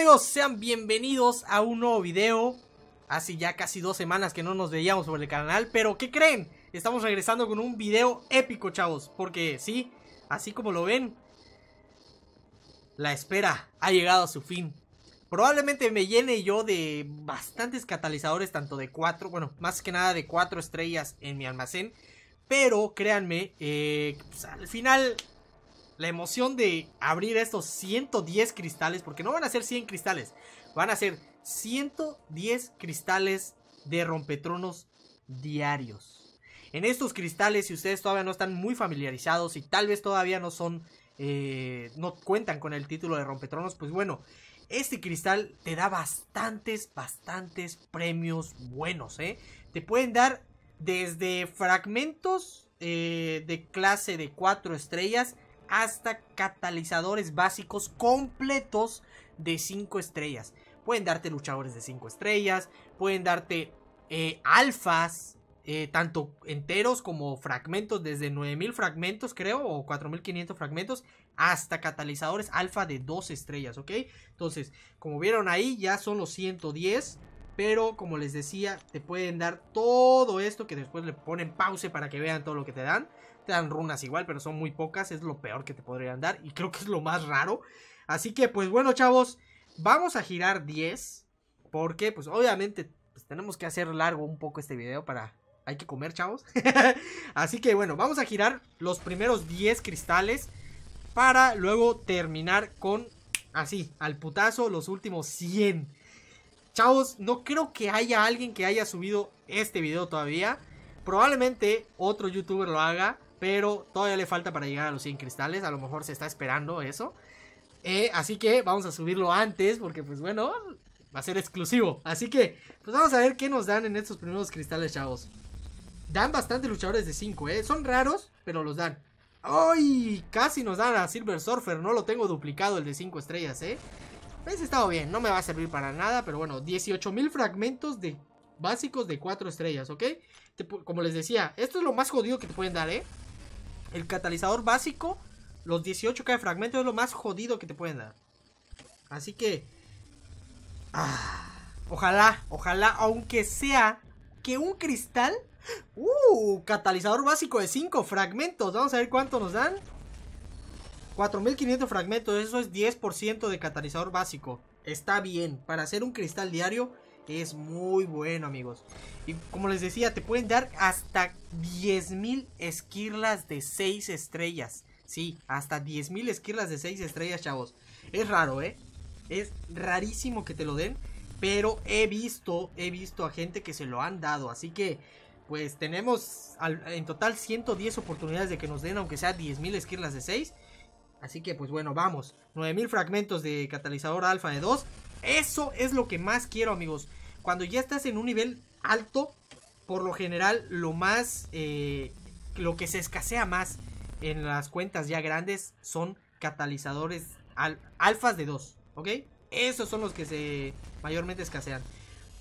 amigos? Sean bienvenidos a un nuevo video. Hace ya casi dos semanas que no nos veíamos sobre el canal, pero ¿qué creen? Estamos regresando con un video épico, chavos. Porque sí, así como lo ven, la espera ha llegado a su fin. Probablemente me llene yo de bastantes catalizadores, tanto de cuatro, bueno, más que nada de cuatro estrellas en mi almacén. Pero créanme, eh, pues, al final la emoción de abrir estos 110 cristales, porque no van a ser 100 cristales, van a ser 110 cristales de rompetronos diarios. En estos cristales, si ustedes todavía no están muy familiarizados y tal vez todavía no son, eh, no cuentan con el título de rompetronos, pues bueno, este cristal te da bastantes, bastantes premios buenos, ¿eh? Te pueden dar desde fragmentos eh, de clase de 4 estrellas hasta catalizadores básicos completos de 5 estrellas. Pueden darte luchadores de 5 estrellas, pueden darte eh, alfas, eh, tanto enteros como fragmentos, desde 9000 fragmentos creo, o 4500 fragmentos, hasta catalizadores alfa de 2 estrellas, ¿ok? Entonces, como vieron ahí, ya son los 110. Pero como les decía, te pueden dar todo esto que después le ponen pause para que vean todo lo que te dan dan runas igual, pero son muy pocas, es lo peor que te podrían dar y creo que es lo más raro. Así que pues bueno chavos, vamos a girar 10 porque pues obviamente pues, tenemos que hacer largo un poco este video para... Hay que comer chavos. Así que bueno, vamos a girar los primeros 10 cristales para luego terminar con así, al putazo, los últimos 100. Chavos, no creo que haya alguien que haya subido este video todavía. Probablemente otro youtuber lo haga pero todavía le falta para llegar a los 100 cristales, a lo mejor se está esperando eso. Eh, así que vamos a subirlo antes, porque pues bueno, va a ser exclusivo. Así que, pues vamos a ver qué nos dan en estos primeros cristales, chavos. Dan bastante luchadores de 5, ¿eh? Son raros, pero los dan. ¡Ay! Casi nos dan a Silver Surfer, no lo tengo duplicado el de 5 estrellas, ¿eh? Pues estado bien, no me va a servir para nada, pero bueno, 18.000 fragmentos de básicos de 4 estrellas, ¿ok? como les decía, esto es lo más jodido que te pueden dar, ¿eh? El catalizador básico, los 18k de fragmentos es lo más jodido que te pueden dar. Así que... Ah, ojalá, ojalá, aunque sea que un cristal... ¡Uh! Catalizador básico de 5 fragmentos. Vamos a ver cuánto nos dan. 4500 fragmentos, eso es 10% de catalizador básico. Está bien, para hacer un cristal diario es muy bueno, amigos. Y como les decía, te pueden dar hasta 10.000 esquirlas de 6 estrellas. Sí, hasta 10.000 esquirlas de 6 estrellas, chavos. Es raro, ¿eh? Es rarísimo que te lo den. Pero he visto, he visto a gente que se lo han dado. Así que, pues tenemos en total 110 oportunidades de que nos den, aunque sea 10.000 esquirlas de 6. Así que, pues bueno, vamos. 9.000 fragmentos de catalizador alfa de 2. Eso es lo que más quiero, amigos cuando ya estás en un nivel alto, por lo general lo más, eh, lo que se escasea más en las cuentas ya grandes son catalizadores al, alfas de 2, ¿ok? Esos son los que se mayormente escasean.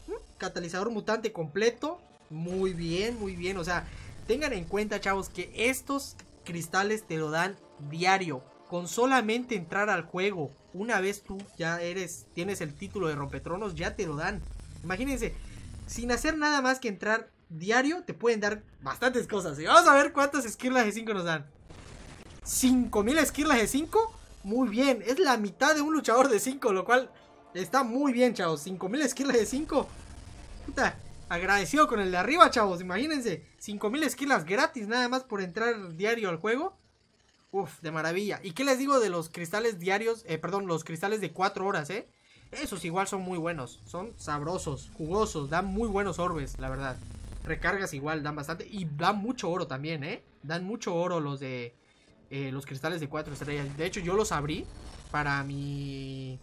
Mm, catalizador mutante completo, muy bien, muy bien, o sea, tengan en cuenta chavos que estos cristales te lo dan diario. Con solamente entrar al juego, una vez tú ya eres, tienes el título de rompetronos, ya te lo dan. Imagínense, sin hacer nada más que entrar diario, te pueden dar bastantes cosas. Y ¿eh? vamos a ver cuántas esquirlas de 5 nos dan. 5000 esquirlas de 5. Muy bien, es la mitad de un luchador de 5, lo cual está muy bien, chavos. 5000 esquirlas de 5. Puta, agradecido con el de arriba, chavos. Imagínense, 5000 esquirlas gratis nada más por entrar diario al juego. Uf, de maravilla. ¿Y qué les digo de los cristales diarios? Eh, perdón, los cristales de 4 horas, eh. Esos igual son muy buenos. Son sabrosos, jugosos, dan muy buenos orbes, la verdad. Recargas igual, dan bastante. Y dan mucho oro también, ¿eh? Dan mucho oro los de... Eh, los cristales de 4 estrellas. De hecho, yo los abrí para mi...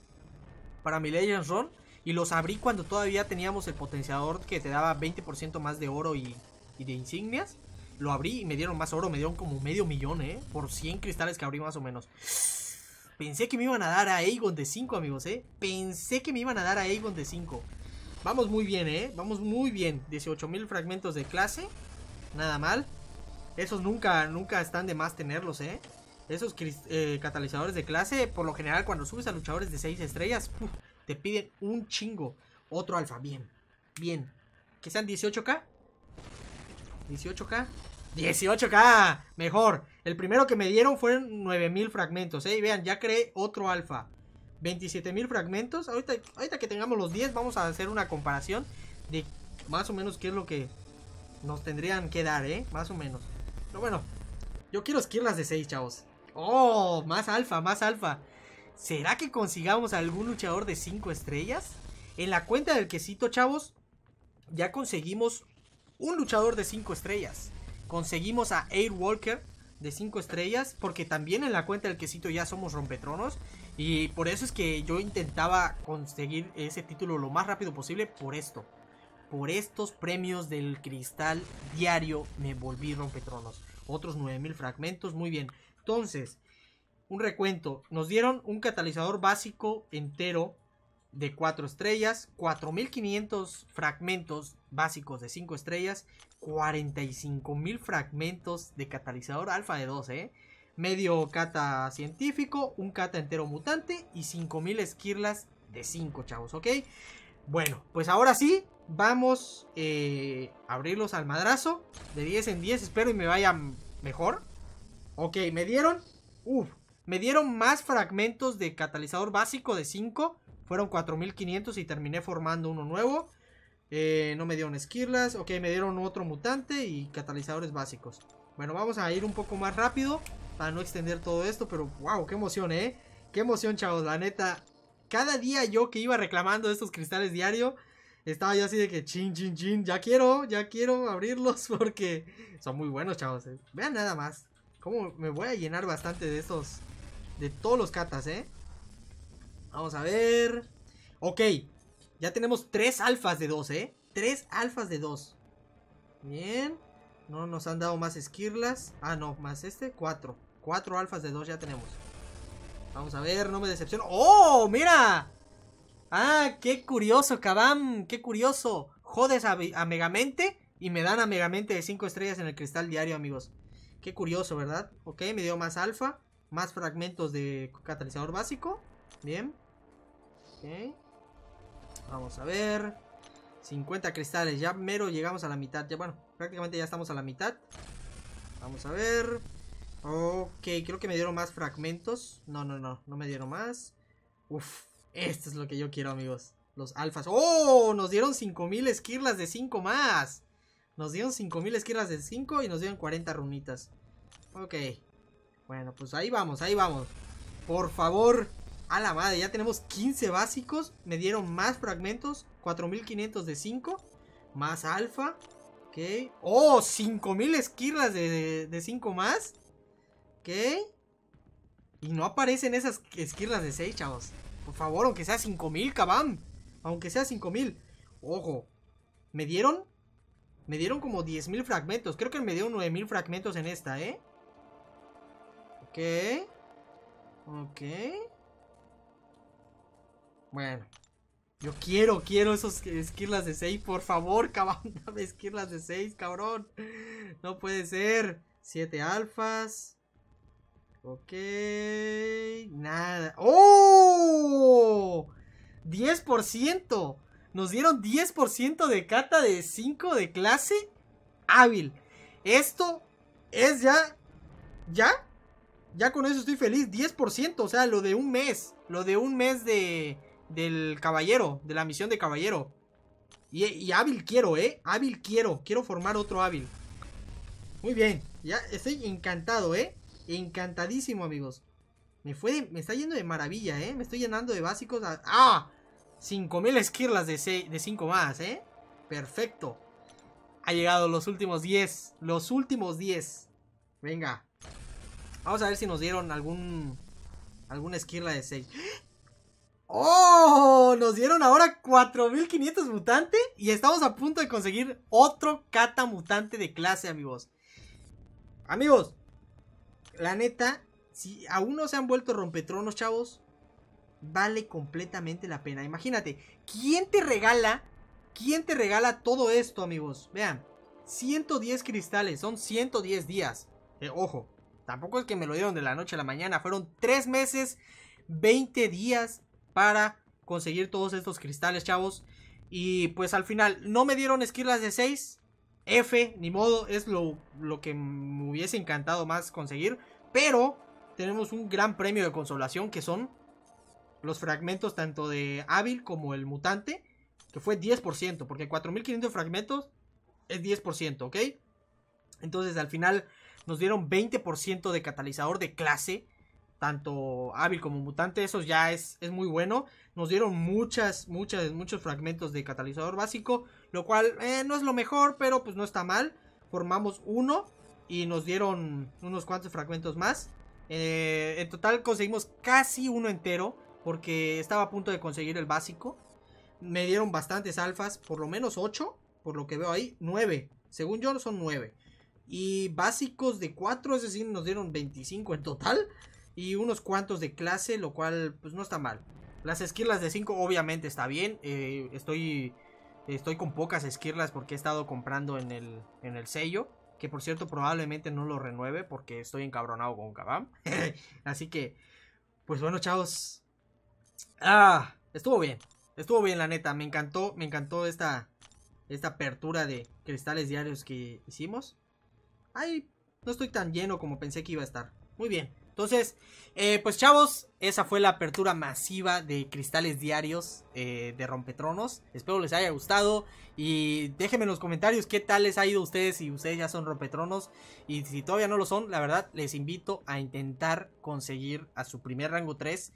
Para mi Legends Run. Y los abrí cuando todavía teníamos el potenciador que te daba 20% más de oro y, y de insignias. Lo abrí y me dieron más oro. Me dieron como medio millón, ¿eh? Por 100 cristales que abrí más o menos. Pensé que me iban a dar a Aegon de 5, amigos, ¿eh? Pensé que me iban a dar a Aegon de 5. Vamos muy bien, ¿eh? Vamos muy bien. 18.000 fragmentos de clase. Nada mal. Esos nunca, nunca están de más tenerlos, ¿eh? Esos eh, catalizadores de clase, por lo general, cuando subes a luchadores de 6 estrellas, te piden un chingo. Otro alfa, bien. Bien. Que sean 18k. 18k. 18K, mejor. El primero que me dieron fueron 9000 fragmentos, eh, Y vean, ya creé otro alfa. 27000 fragmentos. Ahorita, ahorita que tengamos los 10 vamos a hacer una comparación de más o menos qué es lo que nos tendrían que dar, ¿eh? Más o menos. Pero bueno, yo quiero esquirlas de 6, chavos. ¡Oh! Más alfa, más alfa. ¿Será que consigamos algún luchador de 5 estrellas? En la cuenta del quesito, chavos, ya conseguimos un luchador de 5 estrellas. Conseguimos a Air Walker de 5 estrellas. Porque también en la cuenta del quesito ya somos rompetronos. Y por eso es que yo intentaba conseguir ese título lo más rápido posible por esto. Por estos premios del cristal diario me volví rompetronos. Otros 9000 fragmentos, muy bien. Entonces, un recuento. Nos dieron un catalizador básico entero de 4 estrellas, 4500 fragmentos básicos de 5 estrellas mil fragmentos de catalizador alfa de 2, ¿eh? Medio cata científico, un cata entero mutante y 5.000 esquirlas de 5, chavos, ¿ok? Bueno, pues ahora sí, vamos eh, a abrirlos al madrazo de 10 en 10. Espero y me vaya mejor. Ok, me dieron... Uf, me dieron más fragmentos de catalizador básico de 5. Fueron 4500 y terminé formando uno nuevo. Eh, no me dieron esquirlas. Ok, me dieron otro mutante y catalizadores básicos. Bueno, vamos a ir un poco más rápido para no extender todo esto. Pero, wow, qué emoción, ¿eh? Qué emoción, chavos. La neta, cada día yo que iba reclamando estos cristales diario, estaba yo así de que chin, chin, chin. Ya quiero, ya quiero abrirlos porque son muy buenos, chavos. Eh. Vean nada más. Como me voy a llenar bastante de estos, de todos los catas, ¿eh? Vamos a ver. Ok, ya tenemos tres alfas de dos, ¿eh? Tres alfas de dos. Bien. No nos han dado más esquirlas. Ah, no, más este. Cuatro. Cuatro alfas de dos ya tenemos. Vamos a ver, no me decepciono. ¡Oh, mira! Ah, qué curioso, cabán! Qué curioso. Jodes a, Megamente y me dan a Megamente de 5 estrellas en el cristal diario, amigos. Qué curioso, ¿verdad? Ok, me dio más alfa. Más fragmentos de catalizador básico. Bien. Ok. Vamos a ver. 50 cristales. Ya mero llegamos a la mitad. Ya, bueno, prácticamente ya estamos a la mitad. Vamos a ver. Ok, creo que me dieron más fragmentos. No, no, no. No me dieron más. Uff, esto es lo que yo quiero, amigos. Los alfas. ¡Oh! Nos dieron 5000 esquirlas de 5 más. Nos dieron 5000 esquirlas de 5 y nos dieron 40 runitas. Ok. Bueno, pues ahí vamos, ahí vamos. Por favor, a la madre, ya tenemos 15 básicos. Me dieron más fragmentos. 4500 de 5. Más alfa. Ok. Oh, 5000 esquirlas de, 5 más. Ok. Y no aparecen esas esquirlas de 6, chavos. Por favor, aunque sea 5000, cabam. Aunque sea 5000. Ojo. Me dieron. Me dieron como 10.000 fragmentos. Creo que me dieron 9.000 fragmentos en esta, ¿eh? Ok. Ok. Bueno. Yo quiero, quiero esos esquirlas de 6, por favor, cabrón. Dame esquirlas de 6, cabrón. No puede ser. 7 alfas. Ok. Nada. ¡Oh! 10%. Nos dieron 10% de cata de 5 de clase hábil. Esto es ya... ¿Ya? Ya con eso estoy feliz. 10%. O sea, lo de un mes. Lo de un mes de del caballero, de la misión de caballero. Y, hábil quiero, ¿eh? Hábil quiero. Quiero formar otro hábil. Muy bien. Ya estoy encantado, ¿eh? Encantadísimo, amigos. Me fue me está yendo de maravilla, ¿eh? Me estoy llenando de básicos. ¡Ah! 5000 esquirlas de, de 5 más, ¿eh? Perfecto. Ha llegado los últimos 10. Los últimos 10. Venga. Vamos a ver si nos dieron algún... Alguna esquirla de 6. ¡Oh! Nos dieron ahora 4500 mutante y estamos a punto de conseguir otro cata mutante de clase, amigos. Amigos, la neta, si aún no se han vuelto rompetronos, chavos, vale completamente la pena. Imagínate, ¿quién te regala? ¿Quién te regala todo esto, amigos? Vean, 110 cristales, son 110 días. Eh, ojo, tampoco es que me lo dieron de la noche a la mañana, fueron 3 meses, 20 días para conseguir todos estos cristales, chavos. Y pues al final, no me dieron esquirlas de 6. F, ni modo, es lo, lo que me hubiese encantado más conseguir. Pero tenemos un gran premio de consolación que son los fragmentos tanto de hábil como el mutante, que fue 10%, porque 4500 fragmentos es 10%, ¿ok? Entonces al final nos dieron 20% de catalizador de clase, tanto hábil como mutante, eso ya es, es muy bueno. Nos dieron muchas, muchas, muchos fragmentos de catalizador básico, lo cual eh, no es lo mejor, pero pues no está mal. Formamos uno y nos dieron unos cuantos fragmentos más. Eh, en total conseguimos casi uno entero, porque estaba a punto de conseguir el básico. Me dieron bastantes alfas, por lo menos 8, por lo que veo ahí, 9. Según yo son 9. Y básicos de 4, es decir, nos dieron 25 en total y unos cuantos de clase, lo cual pues no está mal. Las esquirlas de 5 obviamente está bien, eh, estoy, estoy con pocas esquirlas porque he estado comprando en el, en el sello, que por cierto probablemente no lo renueve porque estoy encabronado con Kabam. Así que, pues bueno chavos, ah, estuvo bien, estuvo bien la neta, me encantó, me encantó esta, esta apertura de cristales diarios que hicimos. Ay, no estoy tan lleno como pensé que iba a estar. Muy bien. Entonces, eh, pues chavos, esa fue la apertura masiva de cristales diarios eh, de Rompetronos. Espero les haya gustado y déjenme en los comentarios qué tal les ha ido a ustedes si ustedes ya son Rompetronos. Y si todavía no lo son, la verdad, les invito a intentar conseguir a su primer rango 3,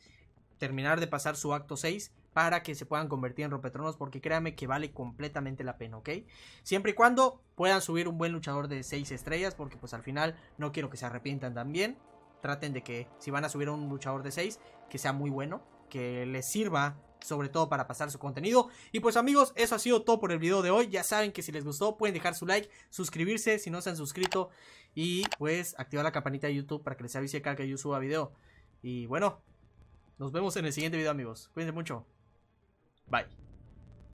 terminar de pasar su acto 6 para que se puedan convertir en rompetronos porque créanme que vale completamente la pena, ¿ok? Siempre y cuando puedan subir un buen luchador de 6 estrellas porque pues al final no quiero que se arrepientan también traten de que si van a subir a un luchador de 6, que sea muy bueno, que les sirva sobre todo para pasar su contenido. Y pues amigos, eso ha sido todo por el video de hoy. Ya saben que si les gustó pueden dejar su like, suscribirse si no se han suscrito y pues activar la campanita de YouTube para que les avise cada que yo suba video. Y bueno, nos vemos en el siguiente video amigos. Cuídense mucho. Bye.